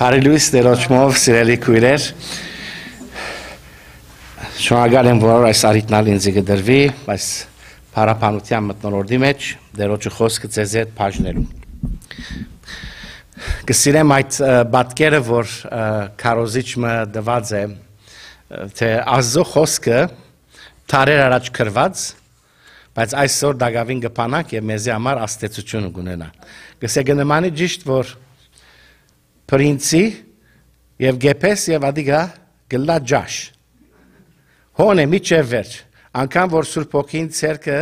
Փարիլուս դերոճմով սիրելի քույրեր Շնորհակալ եմ որ այս արիտնալ ինձ գդրվի, բայց փարապանության մտնոլորդի մեջ դերոճը խոսքը ձեզ հետ բաժնելու։ Կսիրեմ այդ բատկերը, որ քարոզիչը դված է, թե ազո խոսքը տարեր առաջ կրված, բայց այսօր դակավին կփանակ եւ մեզի համար աստեցություն կունենա։ Կսե գնմանի ճիշտ որ Պրինցի եւ Գեփես եւ Ադիգա գլաջաշ։ Հոնե միջև վերջ, անկան որ Սուրբ Օքին ցերկը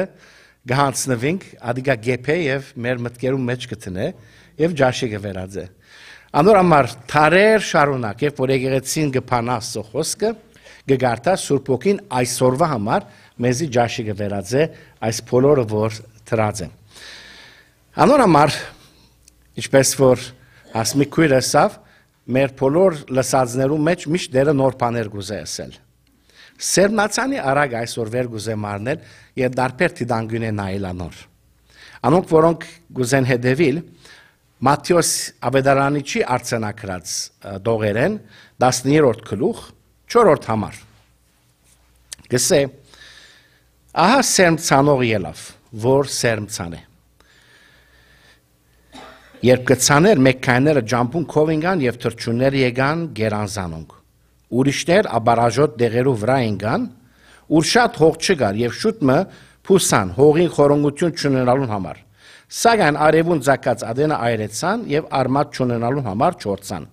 գահանցնվինք, Ադիգա Գեփե եւ մեր մտկերում մեջ կտնե եւ ջաշի կվերածե։ Անոր համար թարեր շարունակ եւ որ եկեղեցին գփանաս սոխոսկը գգարտա Սուրբ Օքին այսօրվա համար մեզի ջաշի կվերածե այս բոլորը որ տրած են։ Անոր համար ինչպես որ ասմի քույր ասավ, մեր բոլոր լսածներու մեջ միշտ դերը նոր բաներ գուզե ասել։ Սերմնացանի արագ այսօր վեր գուզե մարնել եւ դարբեր դիդանգուն է նայլանոր։ Անոնք որոնք գուզեն հետևիլ Մատթեոս Աբեդարանի չի արցանակրած դողերեն 13-րդ գլուխ 4-րդ համար։ Գսե Ահա սերմցանող ելավ, որ սերմցան է։ Երբ գցաներ մեկքայները ջամփուն քովինգան եւ թրջուններ եկան գերանզանունք։ Ուրիշներ աբարաժոտ դեղերու վրա ընկան, ուր շատ հող չգար եւ շուտ մը փուսան հողին խորոնգություն չունենալուն համար։ Սակայն արևուն ցակած ադենը այրեցան եւ արմատ չունենալու համար չորցան։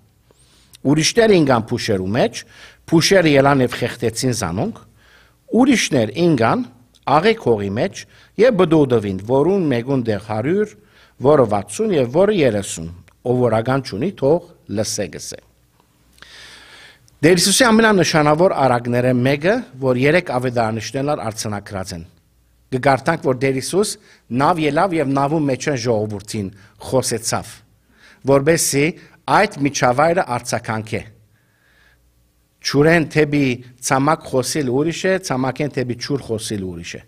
Ուրիշներ ընկան փուշերու մեջ, փուշերը ելան եւ խեղտեցին զանոնք։ Ուրիշներ ընկան աղեկ հողի մեջ եւ բդոդովին, որուն մեգուն դեղ 100 որը 60 եւ որը 30։ Ով որական ճունի, թող լսե գսե։ Դեր Հիսուսի ամենանշանավոր արագները մեկը, որ 3 ավետարանիչներն արցանակրած են։ Գկարտանք, որ Դեր Հիսուս նավ ելավ եւ նավում մեջ են ժողովրդին խոսեցավ, որբեսի այդ միջավայրը արցականք է։ Չուրեն թեպի ցամաք խոսել ուրիշ է, ցամաքեն թեպի չուր խոսել ուրիշ է։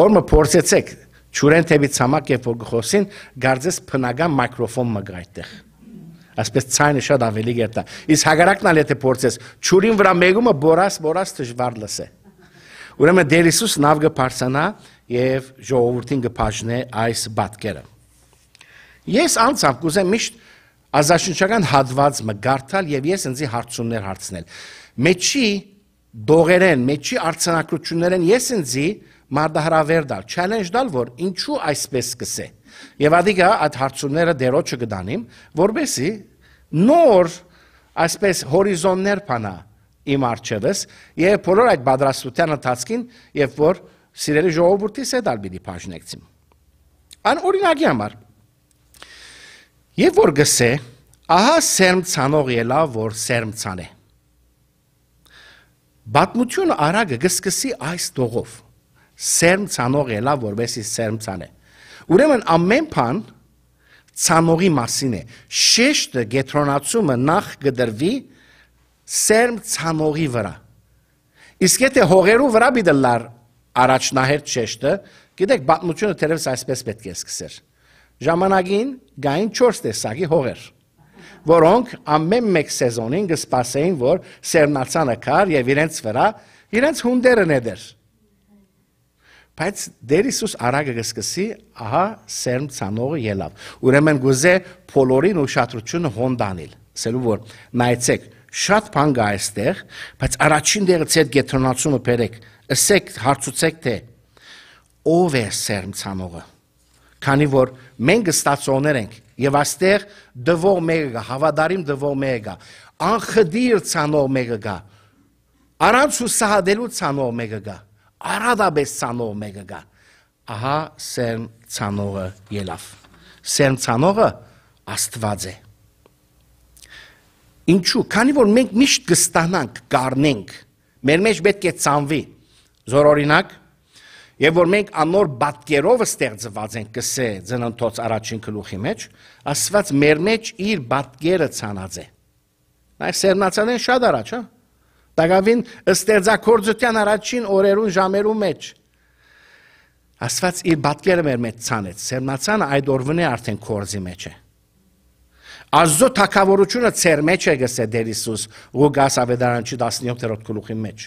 Օրը փորձեցեք Չուրեն թևից համակ երբ որ գխոսին գարձես փնական մայկրոֆոն մգ այդտեղ։ Այսպես ցայնը շատ ավելի գերտա։ Իս հագարակն ալ եթե փորձես ճուրին վրա մեգումը բորաս բորաս դժվար լսե։ Ուրեմն Դեր Հիսուս նավ գբարսանա եւ ժողովրդին գբաժնե այս բատկերը։ Ես անցավ կուզեմ միշտ ազաշնչական հատված մգարտալ եւ ես ինձի հարցումներ հարցնել։ Մեջի դողերեն, մեջի արցանակություններեն ես ինձի մարդահրավեր դալ, չալենջ դալ, որ ինչու այսպես սկսե։ Եվ ադիկա այդ հարցումները դերոջը գտանիմ, որբեսի նոր այսպես հորիզոններ փանա իմ արջևս, եւ բոլոր այդ բادرաստության ընթացքին, երբ որ սիրելի ժողովրդիս հետ ալ բիդի բաժնեկցիմ։ Ան օրինակի համար։ Եվ որ գսե, ահա սերմ ցանող ելա, որ սերմ ցանե։ Բատմությունը արագը գսկսի այս դողով սերմ ցանող ելա, որովհետեւ սերմ ցան է։ Ուրեմն ամեն բան ցանողի մասին է։ Շեշտը գետրոնացումը նախ գդրվի սերմ ցանողի վրա։ Իսկ եթե հողերու վրա բիդլար առաջնահերթ շեշտը, գիտեք, բանությունը թերևս այսպես պետք է սկսեր։ Ժամանակին գային 4 տեսակի հողեր որոնք ամեն մեկ սեզոնին կսպասեին, որ սերմնացանը կար եւ իրենց վրա իրենց հունդերը ներ։ Բայց Տեր Հիսուս արագը գսկսի, ահա սերմ ցանողը ելավ։ Ուրեմն գուզե փոլորին ուշադրությունը հոնդանել։ Սելու որ նայեցեք, շատ բան կա այստեղ, բայց առաջին դերից այդ գետրոնացումը բերեք։ Ասեք, հարցուցեք թե ով է սերմ ցանողը։ Քանի որ մենք ստացողներ ենք եւ այստեղ դվող մեկը կա, հավատարիմ դվող մեկը կա, անխդիր ցանող մեկը կա։ Առանց հուսահատելու ցանող մեկը կա արադաբես ցանող մեկը գա ահա սերն ցանողը ելավ սերն ցանողը աստված է ինչու քանի որ մենք միշտ կստանանք կառնենք մեր մեջ պետք է ցանվի զորօրինակ Եվ որ մենք անոր բատկերով ստեղծված ենք կսե ծննդոց առաջին գլուխի մեջ, ասված մեր մեջ իր բատկերը ցանած է։ Այս սերնացան են շատ առաջ, հա՞։ Տակավին ստեղծագործության առաջին օրերուն ժամերու մեջ Աստված իր բատկերը մեր մեջ ցանեց։ Սերմնացանը այդ օրվն է արդեն կորզի մեջ է։ Ազո թակավորությունը ծեր մեջ է գսե դեր Հիսուս Ղուկաս ավետարանչի 17-րդ գլուխի մեջ։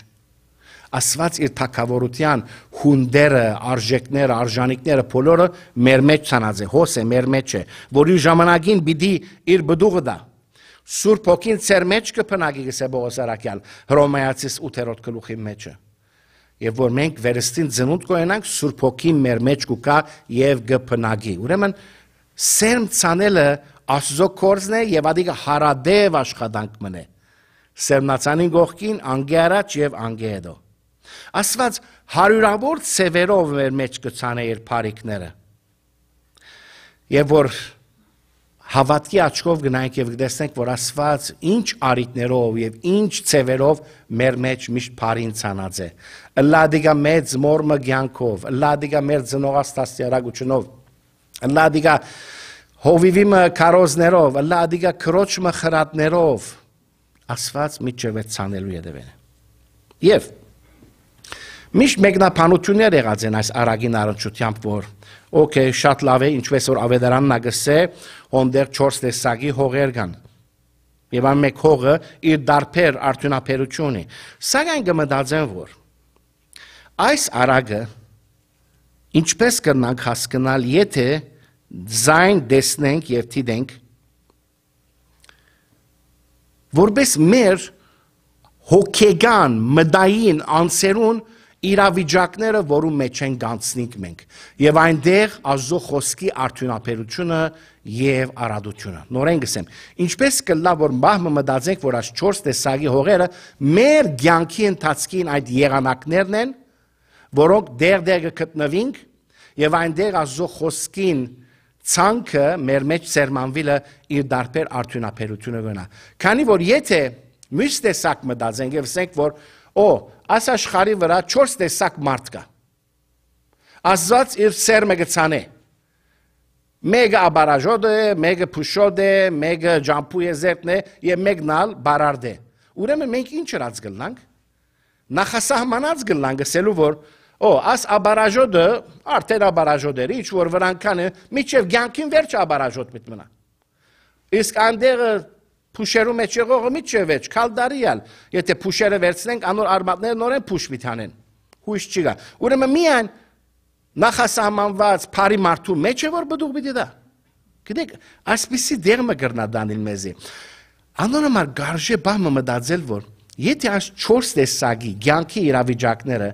Աստված իր թակավորության հունդերը, արժեքները, արժանինքները բոլորը մեր մեջ ցանած է, հոս է մեր մեջ է, որի ժամանակին պիտի իր բդուղը դա Սուրբ ոգին ծեր մեջ կփնակի գսե Պողոս Արաքյալ Հռոմեացիս 8-րդ գլուխի մեջը։ Եվ որ մենք վերստին ծնունդ կունենանք Սուրբ ոգին մեր մեջ կուկա եւ գփնակի։ Ուրեմն սերմ ցանելը Աստծո կորզն է եւ ադիգ հարադեվ աշխատանք մնե։ Սերմնացանին գողքին անգերաճ եւ անգեդո։ Աստված հարյուրավոր ծևերով մեր մեջ կցանե իր բարիկները։ Եվ որ հավատքի աչքով գնանք եւ գտեսնենք, որ Աստված ինչ արիտներով եւ ինչ ցևերով մեր մեջ միշտ բարին ցանած է։ Լադիգա մեծ մորմը ցանկով, լադիգա մեր ծնողած տասյարագությունով, լադիգա հովիվիմը կարոզներով, լադիգա քրոջը խրատներով, Աստված միջև է ցանելու յետևեն։ Եվ Միշտ մեկնաբանություններ եղած են այս արագին առնչությամբ, որ օքեյ, շատ լավ է, ինչպես որ ավետարանն ագսե, ոնդեր 4 տեսակի հողեր կան։ Եվ այն մեկ հողը իր դարբեր արդյունաբերություն ունի։ Սակայն կմտածեմ, որ այս արագը ինչպես կնանք հասկանալ, եթե ձայն դեսնենք եւ դիտենք, որպես մեր հոգեգան մդային անսերուն իրավիճակները, որում մեջ են գանցնինք մենք։ Եվ այնտեղ Աստծո խոսքի արդյունաբերությունը եւ արադությունը։ Նորեն գսեմ, ինչպես կլա որ մահը մտածենք, որ այս 4 տեսակի հողերը մեր ցանկի ընթացքին այդ եղանակներն են, որոնք դերդեր գտնվինք եւ այնտեղ Աստծո խոսքին ցանկը մեր մեջ ծերմանվելը իր դարբեր արդյունաբերությունը գնա։ Քանի որ եթե մյուս տեսակ մտածենք եւ ասենք որ օ այս աշխարի վրա 4 տեսակ մարդ կա։ Աստված իր սերմը գցանե։ Մեկը աբարաժոտ է, մեկը փուշոտ է, մեկը ջամփու է զերտն է եւ մեկն ալ բարարդ է։ Ուրեմն մենք ինչ հրած գլնանք։ Նախասահմանած գլնանք ասելու որ Օ, աս աբարաժոտը արդեն աբարաժոտերի, ինչ որ վրանքան է, միջև ցանկին վերջ աբարաժոտ մտնա։ Իսկ անդերը Փուշերու մեջ եղողը միջև էջ, քալդարիալ։ Եթե փուշերը վերցնենք, անոր արմատները նորեն փուշ միտանեն։ Հույս չի գա։ Ուրեմն միայն նախասահմանված բարի մարդու մեջ է որ բդուղ պիտի դա։ Գիտեք, այսպեսի դերմը գրնա դանիլ մեզի։ Անոր համար գարժե բամը մտածել որ եթե այս 4 տեսակի ցանկի իրավիճակները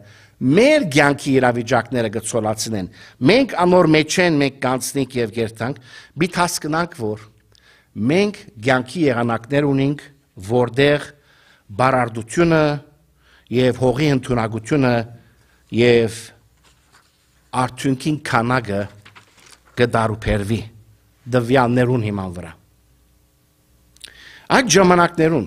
մեր ցանկի իրավիճակները գծոլացնեն, մենք անոր մեջ են, մենք կանցնենք եւ գերտանք, մի հասկանանք որ մենք ցանկի եղանակներ ունենք, որտեղ բարարդությունը եւ հողի ընդունակությունը եւ արդյունքին քանակը կդարուփերվի դվյաններուն հիման վրա։ Այդ ժամանակներուն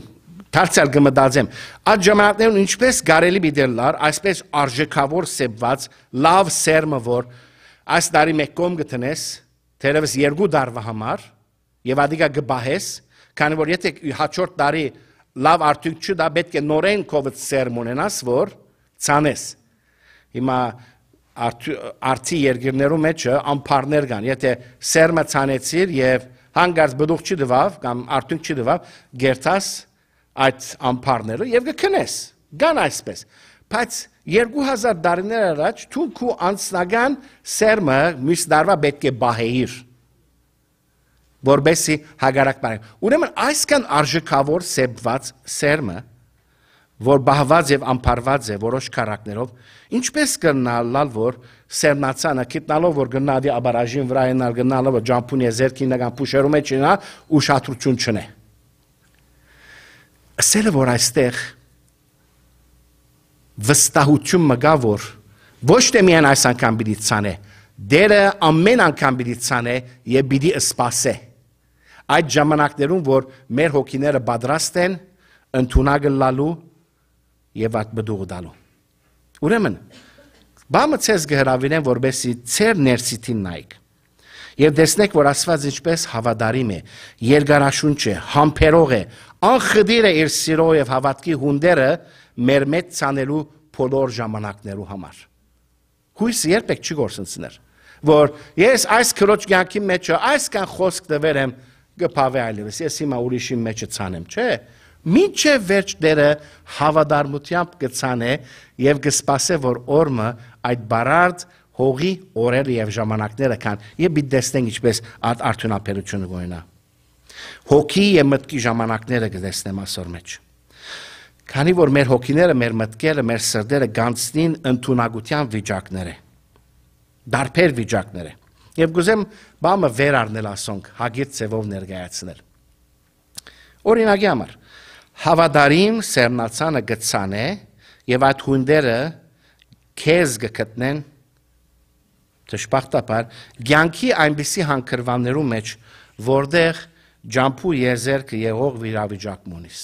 դարձյալ կմտածեմ, այդ ժամանակներուն ինչպես կարելի միտելար, այսպես արժեքավոր սեփված լավ սերմը որ այս տարի մեկ կողմ գտնես, թերևս երկու դարվա համար, եւ ադիկա գբահես, քանի որ եթե հաջորդ տարի լավ արդյունք չդա պետք է նորեն կովդ սերմ ունենաս, որ ցանես։ Հիմա արդի երկրներում մեջը ամփարներ կան, եթե սերմը ցանեցիր եւ հանգարց բդուղ չդվավ կամ արդյունք չդվավ, գերտաս այդ ամփարները եւ կքնես։ Գան այսպես։ Բայց 2000 տարիներ առաջ թուրք ու անցնական սերմը միշտ դարվա պետք է բահեիր որբեսի հագարակ բարեն։ Ուրեմն այսքան արժեքավոր սեբված սերմը, որ բահված եւ ամփարված է որոշ քարակներով, ինչպես կնալալ որ սերմնացանը գիտնալով որ գնալի աբարաժին վրա են ալ գնալով ջամփունի զերքին նական փուշերում է չնա ուշադրություն չնե։ Ասելը որ այստեղ վստահություն մգա որ ոչ թե միայն այս անգամ պիտի ցանե, դերը ամեն անգամ պիտի ցանե եւ պիտի սпасե։ Այդ ժամանակներում, որ մեր հոգիները պատրաստ են ընդունակը լալու եւ այդ բդուղը դալու։ Ուրեմն, բամը ցեզ գհրավիրեն, որբեսի ցեր ներսիտին նայեք։ Եվ տեսնեք, որ Աստված ինչպես հավատարիմ է, երկարաշունչ է, համբերող է, անխդիր է իր սիրո եւ հավատքի հունդերը մեր մեծ ցանելու բոլոր ժամանակներու համար։ Հույսը երբեք չի գործընծներ, որ ես այս քրոջ կյանքի մեջ այս կան խոսք տվել եմ, գփավե այլևս ես հիմա ուրիշի մեջը ցանեմ, չէ՞։ Մինչև վերջ դերը հավատարմությամբ կցանե եւ կսպասե որ օրը այդ բարարդ հողի օրերը եւ ժամանակները կան եւ մի դեսնենք ինչպես այդ արդյունաբերությունը գոյնա։ Հոգի եւ մտքի ժամանակները կտեսնեմ այսօր մեջ։ Քանի որ մեր հոգիները, մեր մտքերը, մեր սրտերը գանցնին ընդունակության վիճակներ է։ Դարբեր վիճակներ է եւ գուզեմ բամը վեր առնել ասոնք, հագից ծևով ներկայացնել։ Օրինակի համար հավադարին սերնացանը գցան է եւ այդ հունդերը քեզ գտնեն դժբախտաբար ցանկի այնպիսի հանգրվաններու մեջ, որտեղ ջամփու եզերքը եղող վիրավիճակ մունիս։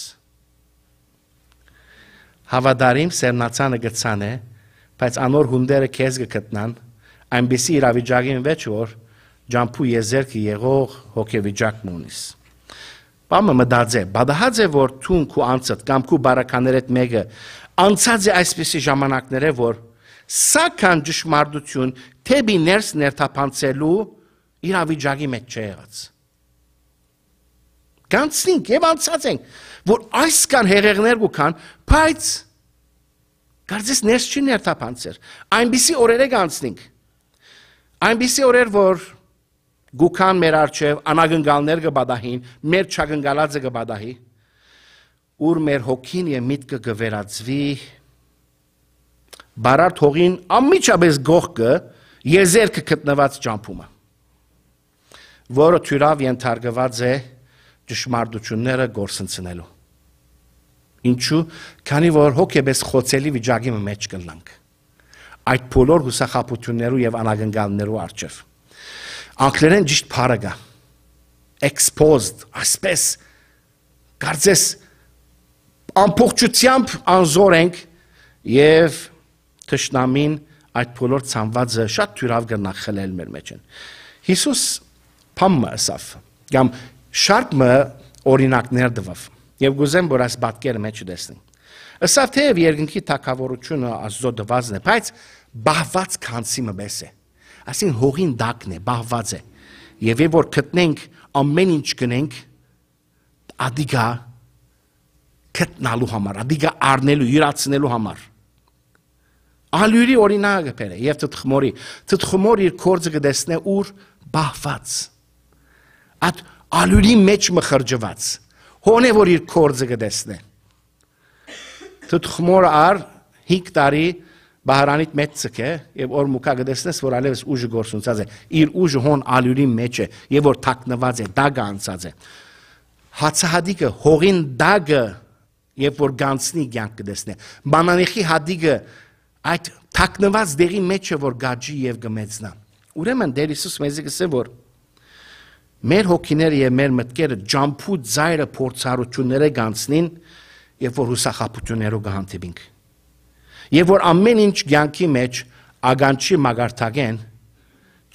Հավադարիմ սերնացանը գցան է, բայց անոր հունդերը քեզ գտնան այնպիսի իրավիճակին մեջ որ ջամփու եզերքը եղող հոգեվիճակն ունիս։ Բամը մտածե, բադահաձե որ ցուն քու անցած կամ քու բարականերդ մեկը անցած է այսպիսի ժամանակները որ սական ճշմարտություն թեբի ներս ներթափանցելու իրավիճակի մեջ չէ եղած։ Գանցնինք եւ անցած ենք, որ այս կան հերեղներ ու կան, բայց կարծես ներս չի ներթափանցեր։ Այնպիսի օրերը գանցնինք, որ Այնպիսի օրեր, որ գուքան մեր արջև, անագնգալներ գբադահին, մեր չագնգալածը գբադահի, ուր մեր հոգին և միտքը գվերացվի, բարարդ հողին ամմիջապես գողկը եզերքը կտնված ճամպումը, որը թյուրավ ենթարգված է ճշմարդությունները գործնցնելու։ Ինչու, քանի որ հոգեպես խոցելի վիճագի մեջ կլնանք այդ բոլոր հուսախապություններու եւ անագնկալներու արժեվ։ Անգլերեն ճիշտ բառը կա։ Exposed, ասպես կարծես ամբողջությամբ անզոր ենք եւ ճշնամին այդ բոլոր ցանվածը շատ թյուրավ գնալ խելել մեր մեջ են։ Հիսուս փամը ասավ, կամ շարքը օրինակներ տվավ։ Եվ գուզեմ, որ այս պատկերը մեջ դեսնենք։ Ասավ թե երկնքի թակավորությունը Աստծո դվազն է, բայց բահված քանսիմը մեզ է ասին հողին դակն է բահված է եւ երբ որ գտնենք ամեն ինչ գնենք ադիգա գտնալու համար ադիգա առնելու յուրացնելու համար Ալյուրի օրինակը բերե եւ թթխմորի թթխմոր իր կորձը կդեսնե ուր բահված այդ ալյուրի մեջ մխրջված հոնե որ իր կորձը կդեսնե թթխմոր ար 5 տարի Բահարանիտ մեծ ցք է եւ օր մուքա գտեսնես որ ալևս ուժը գործունցած է իր ուժը հոն ալյուրի մեջ է եւ որ թակնված է դագը անցած է հացահադիկը հողին դագը երբ որ գանցնի ցանկ կդեսնե մանանեխի հադիկը այդ թակնված դեղի մեջ է որ գաջի եւ գմեծնա ուրեմն դեր Հիսուս մեզի գսե որ մեր հոգիները եւ մեր մտքերը ջամփու ծայրը փորձառությունները գանցնին երբ որ հուսախապություններով կհանդիպենք Եվ որ ամեն ինչ ցանկի մեջ ագանչի մագարտագեն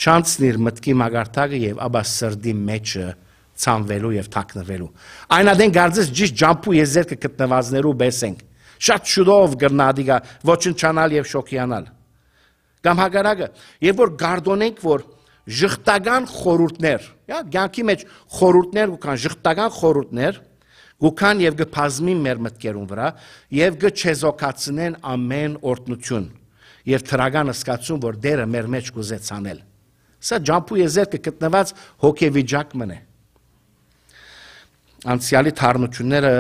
չանցն իր մտքի մագարտակը եւ ապա սրդի մեջը ցանվելու եւ թակնվելու։ Այնադեն գարձես ճիշտ ջամփու եզերքը գտնվածներու բեսենք։ Շատ շուտով գրնադիգա ոչնչանալ եւ շոկիանալ։ Կամ հագարակը, երբ որ գարդոնենք, որ ժխտական խորուրդներ, հա, ցանկի մեջ խորուրդներ ու կան ժխտական խորուրդներ, խորուրդներ Գուքան եւ գփազմի մեր մտքերուն վրա եւ գչեզոքացնեն ամեն օրտնություն եւ թրագան սկացում որ դերը մեր մեջ կուզեց անել։ Սա ջամփու եզերքը գտնված հոգեվիճակմն է։ Անցյալի թարնությունները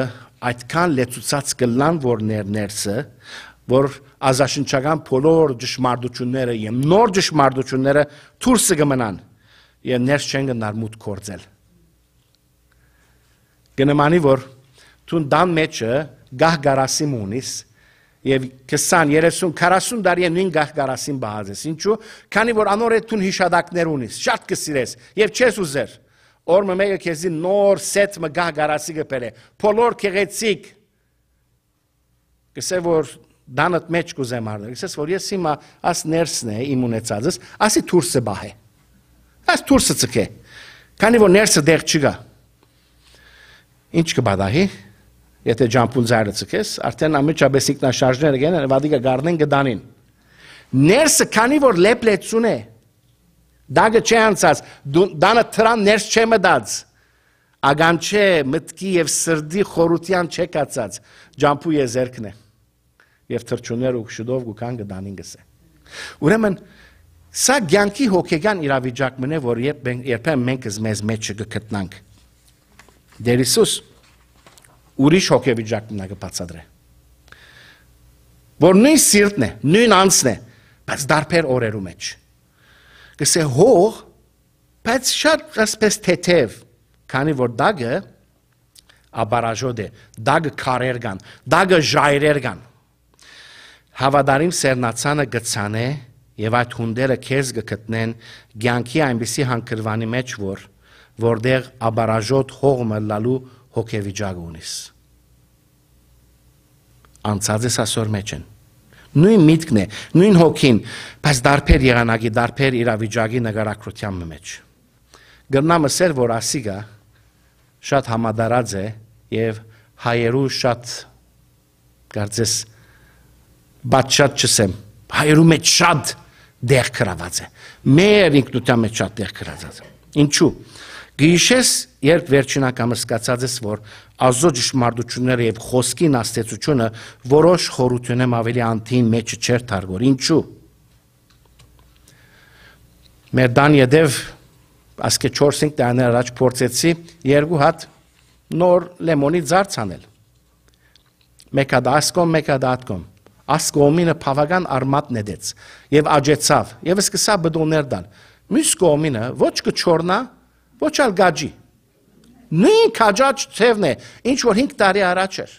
այդքան լեցուցած կլան որ ներներսը որ ազաշնչական բոլոր ճշմարտությունները եւ նոր ճշմարտությունները դուրս կմնան եւ ներս չեն գնար մուտ կործել։ Գնմանի որ Թուն դան մեջը գահգարասիմ ունիս, Եվ 20, 30, 40 տարի է նույն գահգարասին բահած ես։ Ինչու՞, քանի որ անոր այդ տուն հիշադակներ ունիս, շատ կսիրես եւ չես ուզեր։ Օրը մեկը քեզի նոր սեթ մը գահգարասի կբերե։ Բոլոր քեղեցիկ։ Կսե որ դանդ մեջ կուզեմ արդեն։ Կսես որ ես հիմա աս ներսն է իմ ունեցածս, ասի դուրսը բահե։ Աս դուրսը ցկե։ Քանի որ ներսը դեղ չկա։ Ինչ կբադահի։ Եթե ջամփուլ զայրը ցկես, արդեն ամիջապես ինքնաշարժները գնան, վադիկա գառնեն գդանին։ Ներսը քանի որ լեփլեցուն է։ Դագը չի անցած, դանը թրան ներս չի մտած։ Ագանչե մտքի եւ սրդի խորության չեկացած ջամփու եզերքն է։ Եվ թրջունները ու շուտով գուքան գդանին գսե։ Ուրեմն սա ցանկի հոգեգան իրավիճակն է, որ երբ երբեմն մենք մեզ մեջ չգտնանք։ Դեր Հիսուս ուրիշ հոգեվիճակում նա կբացատրե։ Որ նույն սիրտն է, նույն անձն է, բայց դարբեր օրերու մեջ։ Կսե հող, բայց շատ ասպես թեթև, քանի որ դագը աբարաժոդ է, դագը քարեր կան, դագը ժայրեր կան։ Հավադարիմ սերնացանը գցանե եւ այդ հունդերը քեզ գտնեն ցանկի այնպիսի հանգրվանի մեջ որ որտեղ աբարաժոտ հողը լալու հոգեվիճակ ունիս։ Անցած ես ասոր մեջ են։ Նույն միտքն է, նույն հոգին, բայց դարբեր եղանակի, դարբեր իրավիճակի նկարագրության մեջ։ Գրնամը սեր, որ ասիգա շատ համադարած է եւ հայերու շատ կարծես բաց շատ չսեմ։ Հայերու մեջ շատ դեղ կրաված է։ Մեր ինքնության մեջ շատ դեղ կրաված է։ Ինչու՞։ Գիշես, երբ վերջինակամը սկացած ես, որ ազո ճշմարտությունները եւ խոսքին աստեցությունը որոշ խորությունեմ ավելի անթին մեջը չեր թարգոր։ Ինչու։ Մեր դան եդև ասկե 4-5 տարիներ առաջ փորձեցի երկու հատ նոր լեմոնի ձարց անել։ Մեկը դասկոմ, մեկը դատկոմ։ Ասկոմինը բավական արմատ նետեց եւ աջեցավ եւ սկսա բդոներ դալ։ Մյուս կոմինը ոչ կչորնա, ոչ ալ գաջի։ Նույն քաջաչ ցևն է, ինչ որ 5 տարի առաջ էր։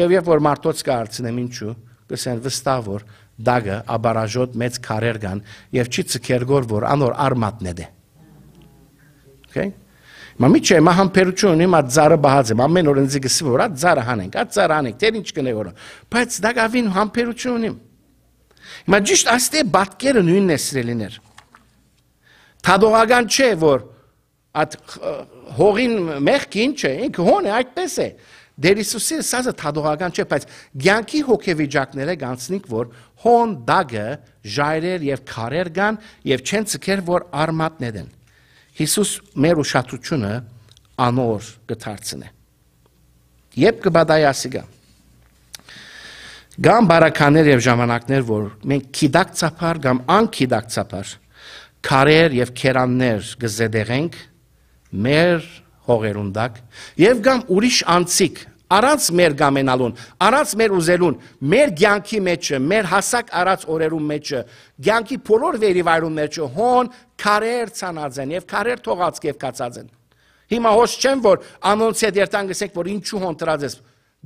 Եվ երբ որ մարդոց կհարցնեմ ինչու, կսեն վստահ որ դագը աբարաժոտ մեծ քարեր կան եւ չի ցկերգոր որ անոր արմատն է դե։ Okay։ Մա միչե մա համբերություն իմ ածարը բահած եմ ամեն օր ինձ գսի որ այդ ծարը հանենք այդ ծարը հանենք դեր ինչ կնեորը բայց դա գավին համբերություն իմ Հիմա ճիշտ այստե բատկերը նույնն է սրելիներ Թադողական չէ որ Այդ հողին մեղքին չէ, ինքը հոն է, այդպես է։ Դեր Հիսուսի ասածը թադողական չէ, բայց ցանկի հոգեվիճակները գանցնենք, որ հոն դագը ժայրեր եւ քարեր կան եւ չեն ցկեր, որ արմատներ են։ Հիսուս մեր ուշադրությունը անոր կդարձնե։ Երբ կբադայասի գա։ Գամ բարականներ եւ ժամանակներ, որ մենք քիդակցապար կամ անքիդակցապար քարեր եւ քերաններ գզեդեղենք մեր հողերունդակ եւ կամ ուրիշ անցիկ առանց մեր գամենալուն, առանց մեր ուզելուն, մեր ցանկի մեջը, մեր հասակ առած օրերում մեջը, ցանկի բոլոր վերիվայրում մեջը հոն քարեր ցանած են եւ քարեր թողած եւ կացած են։ Հիմա հոշ չեմ որ անոնց հետ երթան գսեք որ ինչու հոն տրած ես։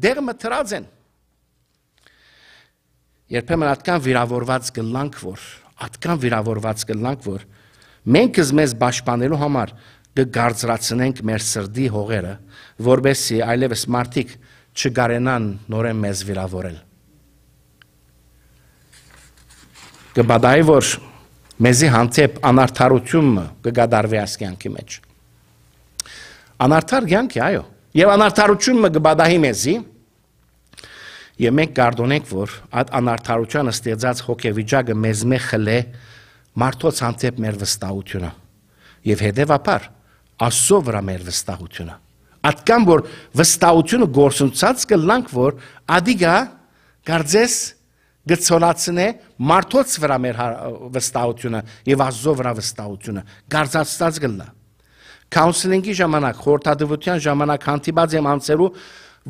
Դեղը մտրած են։ Երբեմն ատկան վիրավորված գլանք որ, ատկան վիրավորված գլանք որ մենք մեզ պաշտպանելու համար կգարձրացնենք մեր սրդի հողերը, որբեսի այլևս մարդիկ չգարենան նորեն մեզ վիրավորել։ Կբադայի, որ մեզի հանդեպ անարդարությունը կգադարվի այս կյանքի մեջ։ Անարդար կյանքի, այո։ Եվ անարդարությունը կբադայի մեզի, Եվ մենք կարդոնենք, որ այդ անարդարությանը ստեղծած հոգեվիճակը մեզ մե խլե մարդոց հանդեպ մեր վստահությունը։ Եվ հետևաբար Աստծո վրա մեր վստահությունը։ Ատկան որ վստահությունը գործունցած կլանք որ ադիգա կարծես գծոլացնե մարդոց վրա մեր հա- վստահությունը եւ Աստծո վրա վստահությունը գարձածած կլնա։ Կաունսելինգի ժամանակ, խորհրդատվության ժամանակ հանդիպած եմ անցերու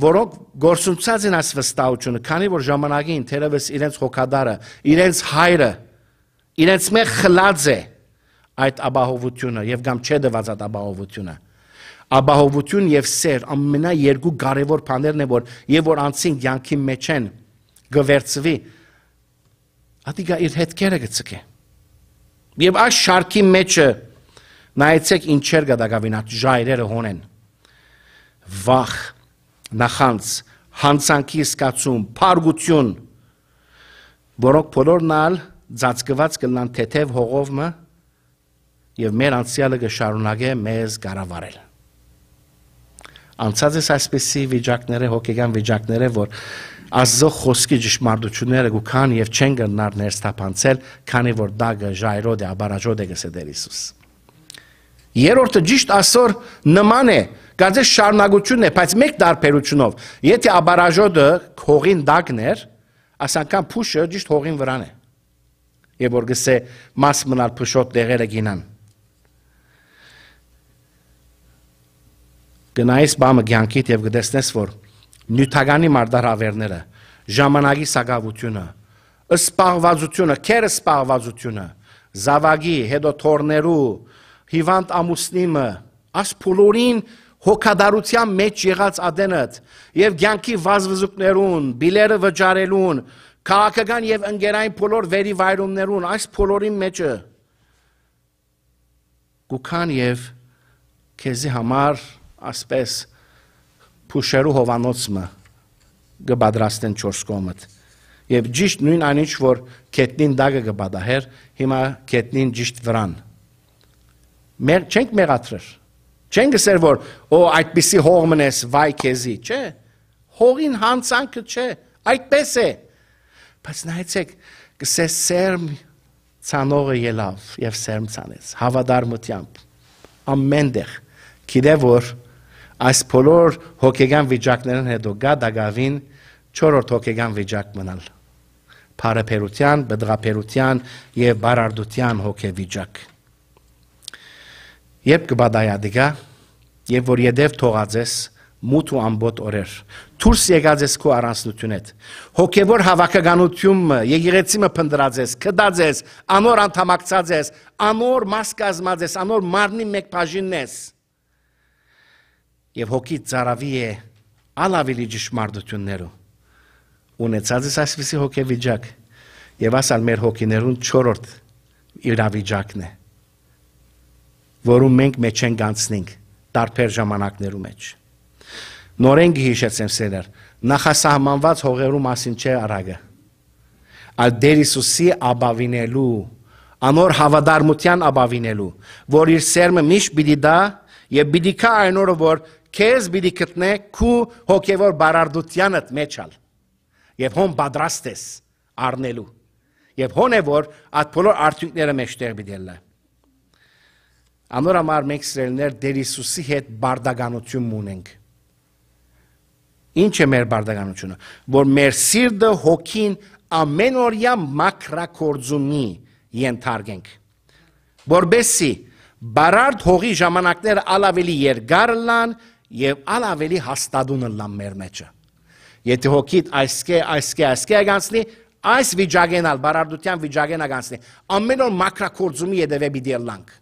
որոնք գործունցած են այս վստահությունը, քանի որ ժամանակին թերևս իրենց հոգադարը, իրենց հայրը, իրենց մեր խլած է, այդ ապահովությունը եւ կամ չդված այդ ապահովությունը ապահովություն եւ սեր ամենա երկու կարևոր բաներն է որ եւ որ անցին յանքի մեջ են գվերծվի ադիգա իր հետքերը գցկե եւ այս շարքի մեջը նայեցեք ինչեր գտակավին այդ ժայրերը հոնեն վախ նախանց հանցանքի սկացում փարգություն որոնք բոլորն ալ ծածկված կլան թեթև հողովը եւ մեր անցյալը կշարունակե մեզ կառավարել։ Անցած էս այսպիսի վիճակները, հոգեկան վիճակները, որ Աստծո խոսքի ճշմարտությունները գուքան եւ չեն գնար ներստապանցել, քանի որ դա գժայրոդ է, աբարաժոդ է գսեդեր Հիսուս։ Երորդը ճիշտ ասոր նման է, գազե շարունակությունն է, բայց մեկ տարբերությունով։ Եթե աբարաժոդը հողին դակներ, ասանքան փուշը ճիշտ հողին վրան է։ Եվ որ գսե մաս մնալ փշոտ դեղերը գինան կնայես բամը ցանկիդ եւ գտեսնես որ նյութականի մարդարավերները ժամանակի սակավությունը սպաղվածությունը քերը սպաղվածությունը զավագի հետո թորներու հիվանդ ամուսնիմը աս փոլորին հոգադարության մեջ եղած ադենըդ եւ ցանկի վազվզուկներուն բիլերը վճարելուն քաղաքական եւ ընկերային փոլոր վերիվայրումներուն այս փոլորի մեջը գուքան եւ քեզի համար ասպես փուշերու հովանոցը գբադրաստեն 4 կոմըտ։ Եվ ճիշտ նույն այնինչ որ կետնին դագը գբադահեր, հիմա կետնին ճիշտ վրան։ Մեր չենք մեղադրեր։ Չենք ասել որ օ այդպիսի հող մնես վայ քեզի, չէ։ Հողին հանցանքը չէ, այդպես է։ Բայց նայեցեք, կսես սերմ ցանողը ելավ եւ սերմ ցանեց։ Հավադարմությամբ ամենտեղ գիտե որ այս բոլոր հոգեգան վիճակներն հետո գա դագավին 4-րդ հոգեգան վիճակ մնալ։ Փարեփերության, բդղափերության եւ բարարդության հոգեվիճակ։ Երբ կբադայադիգա, երբ որ յետև թողածես մութ ու ամբոտ օրեր, դուրս եկած ես քո առանցնությունդ։ Հոգևոր հավաքականությունը, եկեղեցիմը փնդրած ես, կդած ես, անոր անդամակցած ես, անոր մաս կազմած ես, անոր մարմնի մեկ բաժինն ես եւ հոգիդ ծարավի է ալավիլի ճշմարտություններով ունեցած ես այսպիսի հոգեվիճակ եւ ասալ մեր հոգիներուն 4-րդ իրավիճակն է որում մենք մեջ ենք անցնենք տարբեր ժամանակներու մեջ նորեն գիհիշեցեմ սերեր նախասահմանված հողերու մասին չէ արագը այլ դեր Հիսուսի աբավինելու անոր հավատարմության աբավինելու որ իր սերմը միշտ պիտի դա եւ պիտի կա այն օրը որ քեզ պիտի գտնե քու հոգևոր բարարդությանդ մեջալ եւ հոն պատրաստ ես առնելու եւ հոն է որ այդ բոլոր արդյունքները մեջտեղ պիտի լա անոր համար մենք սրելներ դեր Հիսուսի հետ բարդագանություն ունենք ինչ է մեր բարդագանությունը որ մեր սիրտը հոգին ամենօրյա մակրակորձումի ենթարկենք որբեսի բարարդ հողի ժամանակները ալավելի երկար լան եւ ալ ավելի հաստատուն լամ մեր մեջը։ Եթե հոգիդ այսքե այսքե այսքե գանցնի, այս վիճակենալ բարարդության վիճակենա գանցնի։ Ամեն օր մակրակորձումի յետևե պիտի լանք։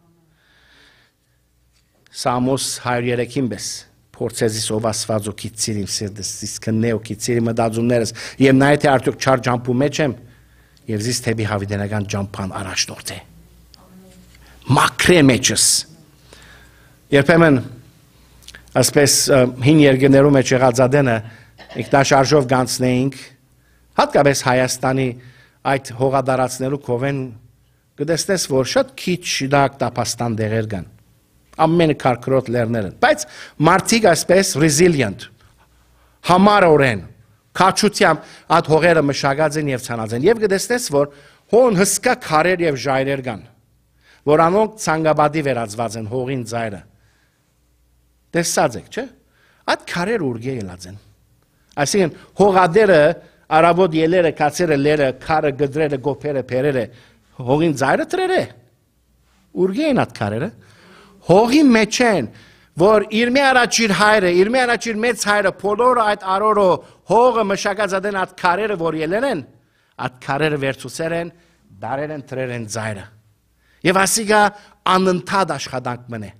Սամոս 103-ին բես փորձեզիս ով աստված ու քիցիր իմ սիրտս իսկ նեո քիցիր մտածումներս եւ նայ թե արդյոք չար ջամփու մեջ եմ եւ զիս թեպի հավիտենական ջամփան առաջնորդ է մակրե մեջս երբեմն ասպես հին երկրներում է չեղած ադենը ինքնաշարժով գանցնեինք, հատկապես Հայաստանի այդ հողադարացնելու կովեն գտեսնես, որ շատ քիչ դակ տապաստան դեղեր կան։ Ամենը քարքրոտ լերներ են, բայց մարդիկ այսպես resilient համարորեն քաչությամբ այդ հողերը մշակած են եւ ցանած են եւ գտեսնես, որ հոն հսկա քարեր եւ ժայռեր կան, որ անոնք ցանգաբադի վերածված են հողին ծայրը տեսած դե եք, չէ՞։ Այդ քարեր ուրգե ելած են։ Այսինքն հողադերը, արաբոտ ելերը, կացերը, լերը, քարը, գդրերը, գոփերը, փերերը, հողին ծայրը տրերը։ Ուրգե են այդ քարերը։ Հողի մեջ են, որ իր մի առաջ իր հայրը, իր մի առաջ իր մեծ հայրը, բոլորը այդ արորը, հողը մշակած ադեն այդ քարերը, որ ելել են, այդ քարերը վերցուցեր են, դարեր են, տրեր են ծայրը։ Եվ ասիկա անընդհատ աշխատանք մնե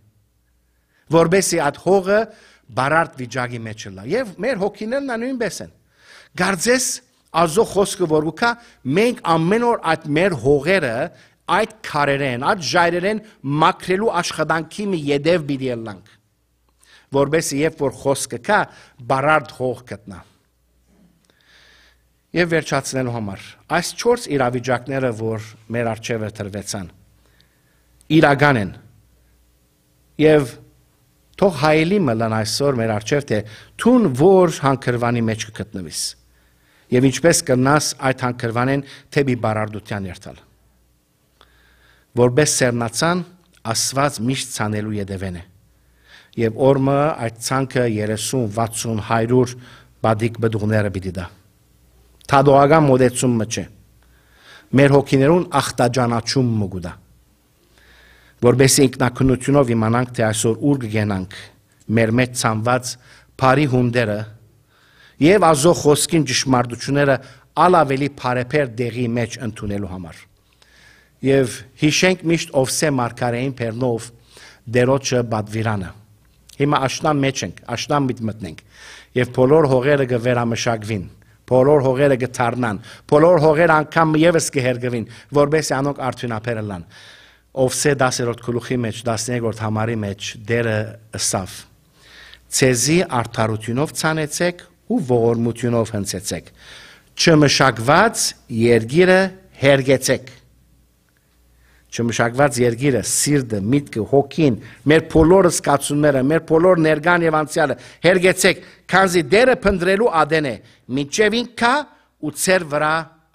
որբեսի այդ հողը բարարտ վիճակի մեջ լա։ Եվ մեր հոգիներն նույնպես են։ Գարձես ազո խոսքը որ կա, մենք ամեն օր այդ մեր հողերը այդ քարերեն, այդ ժայռերեն մաքրելու աշխատանքի մի յետև պիտի ելնանք։ Որբեսի երբ որ խոսքը կա, բարարտ հող գտնա։ Եվ վերջացնելու համար այս 4 իրավիճակները, որ մեր արջևը տրվեցան, իրական են։ Եվ Թող հայելի մնան այսօր մեր արջև, թե թուն որ հանքրվանի մեջ կգտնվիս։ Եվ ինչպես կնաս այդ հանքրվանեն թեպի բարարդության երթալ։ Որպես սերնացան, ասված միշտ ցանելու յետևեն է։ Եվ օրը այդ ցանկը 30, 60, 100 բադիկ բդուղները պիտի դա։ Թադողական մոդեցումը չէ։ Մեր հոգիներուն ախտաճանաչում մուգուդա որբեսի ինքնակնությունով իմանանք, թե այսօր ուր կգենանք մեր մեջ ցանված բարի հունդերը եւ ազո խոսքին ճշմարտությունները ալավելի բարեփեր դեղի մեջ ընդունելու համար։ Եվ հիշենք միշտ Օվսե Մարկարեին Պերնով դերոջը բադվիրանը։ Հիմա աշնան մեջ ենք, աշնան միտ մտնենք եւ բոլոր հողերը կվերամշակվին բոլոր հողերը գթարնան, բոլոր հողերը անգամ եւս կհերգվին, որբեսի անոնք արդյունաբերելան։ Ովսե 10-րդ գլուխի մեջ 13-րդ համարի մեջ դերը ըսավ. Ցեզի արդարությունով ցանեցեք ու ողորմությունով հնցեցեք։ Չմշակված երգիրը հերգեցեք չմշակված երգիրը, սիրտը, միտքը, հոգին, մեր բոլոր սկացումները, մեր բոլոր ներգան եւ անցյալը հերգեցեք, քանզի դերը փնտրելու ադեն է, ինչեւ ինքա ու ծեր վրա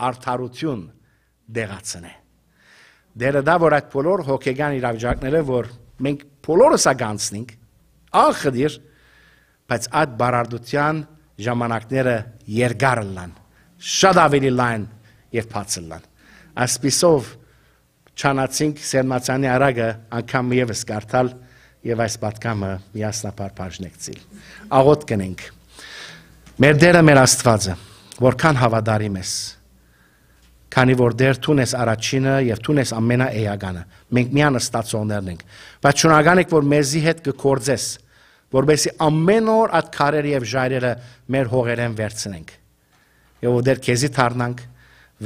արդարություն դեղացնե դերը դա, որ այդ բոլոր հոգեգան իրավիճակները, որ մենք բոլորս ագանցնենք, ախդիր, բայց այդ բարարդության ժամանակները երկար լան, շատ ավելի լայն եւ փածլ լան։ Այսպիսով ճանաչենք Սերմացյանի արագը անգամ եւս կարդալ եւ այս պատկամը միասնապար բաժնեկցիլ։ Աղոտ կնենք։ Մեր դերը մեր Աստվածը, որքան հավատարիմ ես, քանի որ դեր թուն ես առաջինը եւ թուն ես ամենաեականը։ Մենք միանը ստացողներն ենք։ Բայց շնորհակալ եք, որ մեզի հետ կկործես, որովհետեւ ամեն օր այդ քարերը եւ ժայռերը մեր հողերեն վերցնենք։ Եվ որ դեր քեզի դառնանք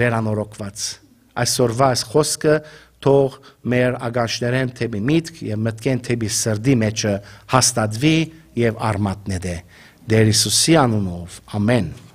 վերանորոգված։ Այսօրվա այս խոսքը թող մեր ագանշներեն թեպի միտք եւ մտքեն թեպի սրդի մեջը հաստատվի եւ արմատն է դե։ Դեր Հիսուսի անունով։ Ամեն։